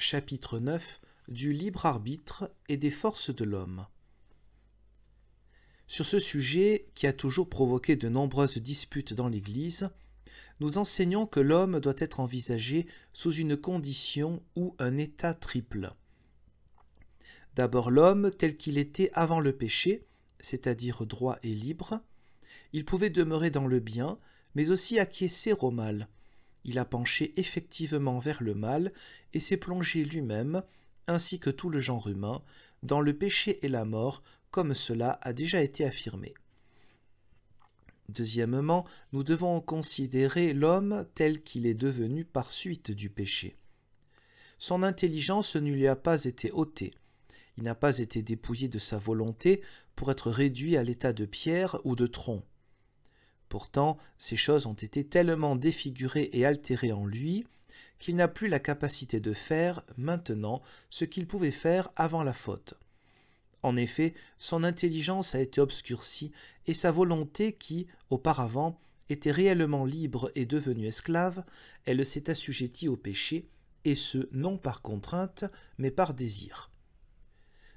Chapitre 9 du libre arbitre et des forces de l'homme. Sur ce sujet, qui a toujours provoqué de nombreuses disputes dans l'Église, nous enseignons que l'homme doit être envisagé sous une condition ou un état triple. D'abord l'homme tel qu'il était avant le péché, c'est-à-dire droit et libre. Il pouvait demeurer dans le bien, mais aussi acquiescer au mal, il a penché effectivement vers le mal et s'est plongé lui-même, ainsi que tout le genre humain, dans le péché et la mort, comme cela a déjà été affirmé. Deuxièmement, nous devons considérer l'homme tel qu'il est devenu par suite du péché. Son intelligence ne lui a pas été ôtée. Il n'a pas été dépouillé de sa volonté pour être réduit à l'état de pierre ou de tronc. Pourtant, ces choses ont été tellement défigurées et altérées en lui qu'il n'a plus la capacité de faire, maintenant, ce qu'il pouvait faire avant la faute. En effet, son intelligence a été obscurcie et sa volonté qui, auparavant, était réellement libre et devenue esclave, elle s'est assujettie au péché, et ce non par contrainte, mais par désir.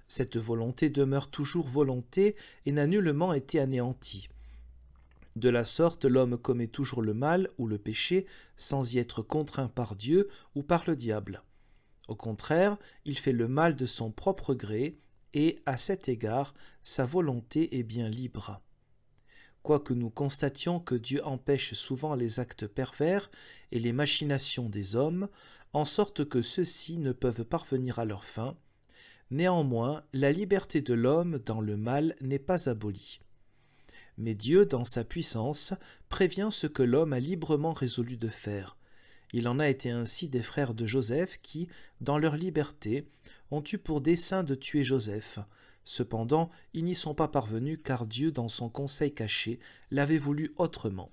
Cette volonté demeure toujours volonté et n'a nullement été anéantie. De la sorte, l'homme commet toujours le mal ou le péché sans y être contraint par Dieu ou par le diable. Au contraire, il fait le mal de son propre gré, et, à cet égard, sa volonté est bien libre. Quoique nous constations que Dieu empêche souvent les actes pervers et les machinations des hommes, en sorte que ceux-ci ne peuvent parvenir à leur fin, néanmoins la liberté de l'homme dans le mal n'est pas abolie. Mais Dieu, dans sa puissance, prévient ce que l'homme a librement résolu de faire. Il en a été ainsi des frères de Joseph qui, dans leur liberté, ont eu pour dessein de tuer Joseph. Cependant, ils n'y sont pas parvenus car Dieu, dans son conseil caché, l'avait voulu autrement.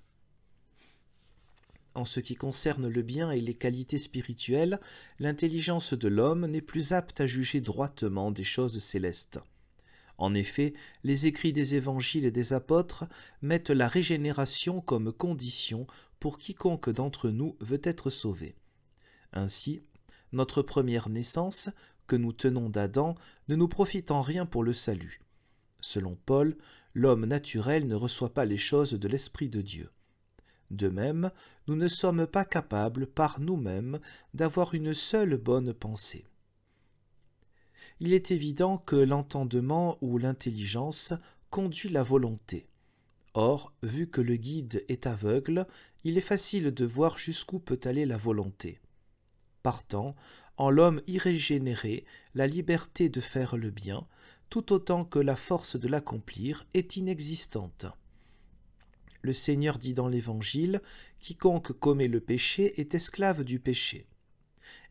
En ce qui concerne le bien et les qualités spirituelles, l'intelligence de l'homme n'est plus apte à juger droitement des choses célestes. En effet, les écrits des évangiles et des apôtres mettent la régénération comme condition pour quiconque d'entre nous veut être sauvé. Ainsi, notre première naissance, que nous tenons d'Adam, ne nous profite en rien pour le salut. Selon Paul, l'homme naturel ne reçoit pas les choses de l'Esprit de Dieu. De même, nous ne sommes pas capables par nous-mêmes d'avoir une seule bonne pensée il est évident que l'entendement ou l'intelligence conduit la volonté. Or, vu que le guide est aveugle, il est facile de voir jusqu'où peut aller la volonté. Partant, en l'homme irrégénéré, la liberté de faire le bien, tout autant que la force de l'accomplir, est inexistante. Le Seigneur dit dans l'Évangile, Quiconque commet le péché est esclave du péché.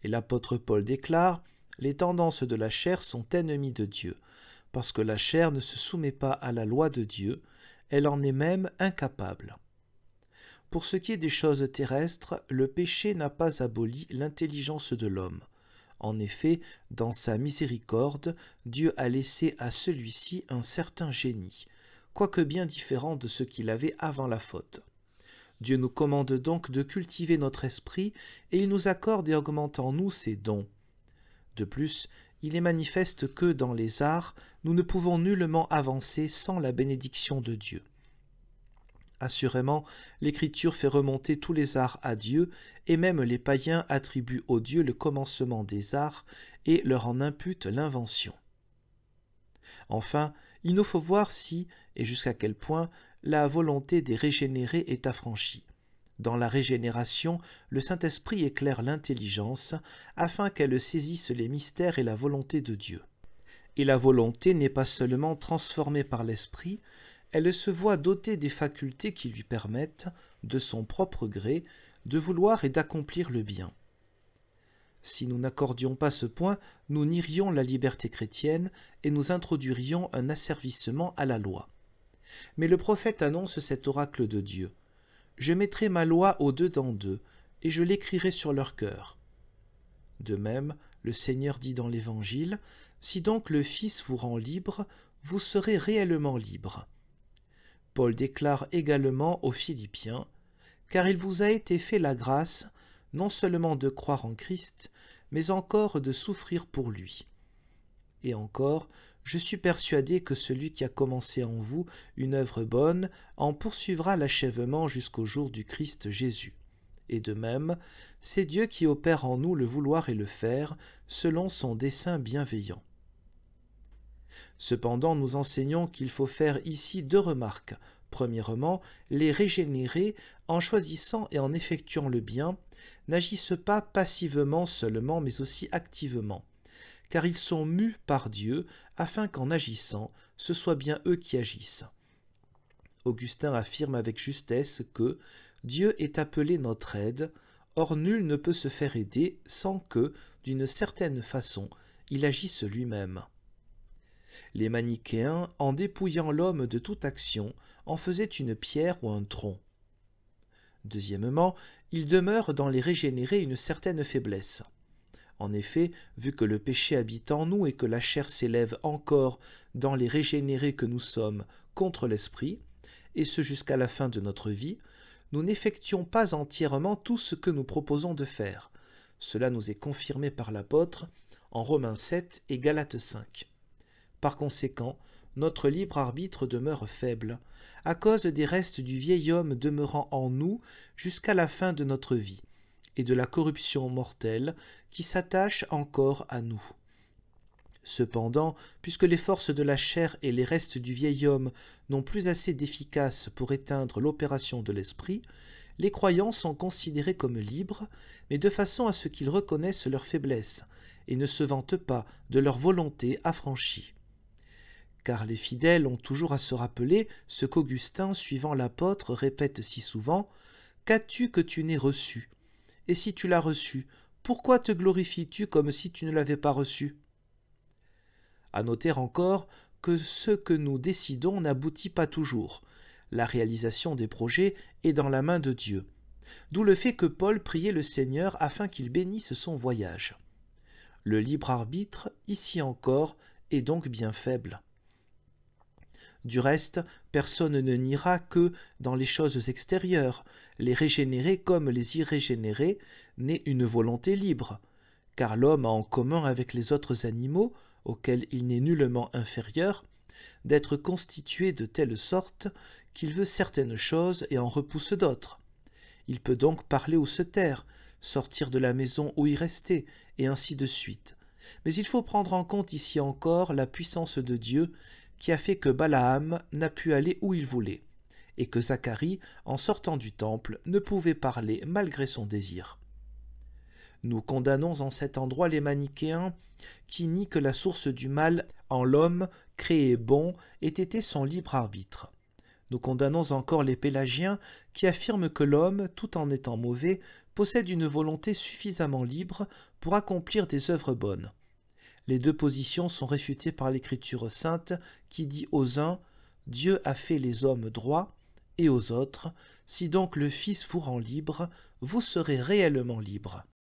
Et l'apôtre Paul déclare, les tendances de la chair sont ennemies de Dieu, parce que la chair ne se soumet pas à la loi de Dieu, elle en est même incapable. Pour ce qui est des choses terrestres, le péché n'a pas aboli l'intelligence de l'homme. En effet, dans sa miséricorde, Dieu a laissé à celui-ci un certain génie, quoique bien différent de ce qu'il avait avant la faute. Dieu nous commande donc de cultiver notre esprit, et il nous accorde et augmente en nous ses dons. De plus, il est manifeste que, dans les arts, nous ne pouvons nullement avancer sans la bénédiction de Dieu. Assurément, l'Écriture fait remonter tous les arts à Dieu, et même les païens attribuent au Dieu le commencement des arts et leur en imputent l'invention. Enfin, il nous faut voir si, et jusqu'à quel point, la volonté des régénérés est affranchie. Dans la régénération, le Saint-Esprit éclaire l'intelligence afin qu'elle saisisse les mystères et la volonté de Dieu. Et la volonté n'est pas seulement transformée par l'Esprit, elle se voit dotée des facultés qui lui permettent, de son propre gré, de vouloir et d'accomplir le bien. Si nous n'accordions pas ce point, nous nierions la liberté chrétienne et nous introduirions un asservissement à la loi. Mais le prophète annonce cet oracle de Dieu. Je mettrai ma loi au-dedans d'eux, et je l'écrirai sur leur cœur. De même, le Seigneur dit dans l'Évangile, Si donc le Fils vous rend libre, vous serez réellement libre. Paul déclare également aux Philippiens, Car il vous a été fait la grâce, non seulement de croire en Christ, mais encore de souffrir pour lui. Et encore, je suis persuadé que celui qui a commencé en vous une œuvre bonne en poursuivra l'achèvement jusqu'au jour du Christ Jésus. Et de même, c'est Dieu qui opère en nous le vouloir et le faire, selon son dessein bienveillant. Cependant, nous enseignons qu'il faut faire ici deux remarques. Premièrement, les régénérés, en choisissant et en effectuant le bien, n'agissent pas passivement seulement, mais aussi activement car ils sont mus par Dieu, afin qu'en agissant, ce soit bien eux qui agissent. Augustin affirme avec justesse que Dieu est appelé notre aide, or nul ne peut se faire aider sans que, d'une certaine façon, il agisse lui-même. Les manichéens, en dépouillant l'homme de toute action, en faisaient une pierre ou un tronc. Deuxièmement, il demeure dans les régénérés une certaine faiblesse. En effet, vu que le péché habite en nous et que la chair s'élève encore dans les régénérés que nous sommes contre l'esprit, et ce jusqu'à la fin de notre vie, nous n'effectuons pas entièrement tout ce que nous proposons de faire. Cela nous est confirmé par l'apôtre en Romains 7 et Galates 5. Par conséquent, notre libre arbitre demeure faible, à cause des restes du vieil homme demeurant en nous jusqu'à la fin de notre vie, et de la corruption mortelle qui s'attache encore à nous. Cependant, puisque les forces de la chair et les restes du vieil homme n'ont plus assez d'efficace pour éteindre l'opération de l'esprit, les croyants sont considérés comme libres, mais de façon à ce qu'ils reconnaissent leur faiblesse, et ne se vantent pas de leur volonté affranchie. Car les fidèles ont toujours à se rappeler ce qu'Augustin, suivant l'apôtre, répète si souvent Qu'as-tu que tu n'aies reçu et si tu l'as reçu, pourquoi te glorifies-tu comme si tu ne l'avais pas reçu À noter encore que ce que nous décidons n'aboutit pas toujours. La réalisation des projets est dans la main de Dieu. D'où le fait que Paul priait le Seigneur afin qu'il bénisse son voyage. Le libre arbitre, ici encore, est donc bien faible. Du reste, personne ne niera que, dans les choses extérieures, les régénérés comme les irrégénérés, n'est une volonté libre. Car l'homme a en commun avec les autres animaux, auxquels il n'est nullement inférieur, d'être constitué de telle sorte qu'il veut certaines choses et en repousse d'autres. Il peut donc parler ou se taire, sortir de la maison ou y rester, et ainsi de suite. Mais il faut prendre en compte ici encore la puissance de Dieu qui a fait que Balaam n'a pu aller où il voulait, et que Zacharie, en sortant du temple, ne pouvait parler malgré son désir. Nous condamnons en cet endroit les manichéens qui nient que la source du mal en l'homme, créé bon, ait été son libre arbitre. Nous condamnons encore les pélagiens qui affirment que l'homme, tout en étant mauvais, possède une volonté suffisamment libre pour accomplir des œuvres bonnes, les deux positions sont réfutées par l'Écriture sainte qui dit aux uns Dieu a fait les hommes droits et aux autres Si donc le Fils vous rend libre, vous serez réellement libre.